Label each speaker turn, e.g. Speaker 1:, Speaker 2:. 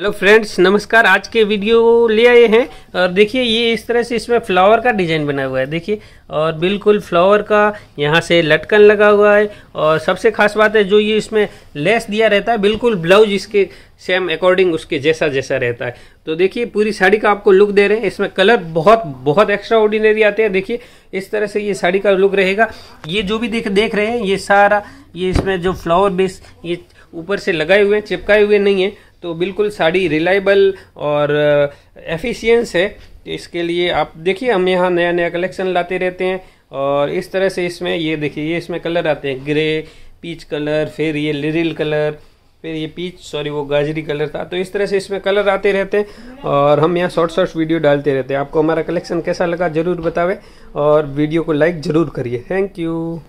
Speaker 1: hello friends नमस्कार आज के वीडियो ले आए हैं और देखिए ये इस तरह से इसमें फ्लावर का डिजाइन बना हुआ है देखिए और बिल्कुल फ्लावर का यहाँ से लटकन लगा हुआ है और सबसे खास बात है जो ये इसमें लेस दिया रहता है बिल्कुल ब्लाउज इसके सेम अकॉर्डिंग उसके जैसा जैसा रहता है तो देखिए पूरी साड़ी का आपको लुक दे रहे हैं इसमें कलर बहुत बहुत एक्स्ट्रा ऑर्डिनरी आते हैं देखिए इस तरह से ये साड़ी का लुक रहेगा ये जो भी देख देख रहे हैं ये सारा ये इसमें जो फ्लावर बेस ये ऊपर से लगाए हुए हैं चिपकाए हुए नहीं है तो बिल्कुल साड़ी रिलायबल और एफ़िशियंस है तो इसके लिए आप देखिए हम यहाँ नया नया कलेक्शन लाते रहते हैं और इस तरह से इसमें ये देखिए ये इसमें कलर आते हैं ग्रे पीच कलर फिर ये लिरिल कलर फिर ये पीच सॉरी वो गाजरी कलर था तो इस तरह से इसमें कलर आते रहते हैं और हम यहाँ शॉर्ट शॉर्ट वीडियो डालते रहते हैं आपको हमारा कलेक्शन कैसा लगा ज़रूर बतावें और वीडियो को लाइक ज़रूर करिए थैंक यू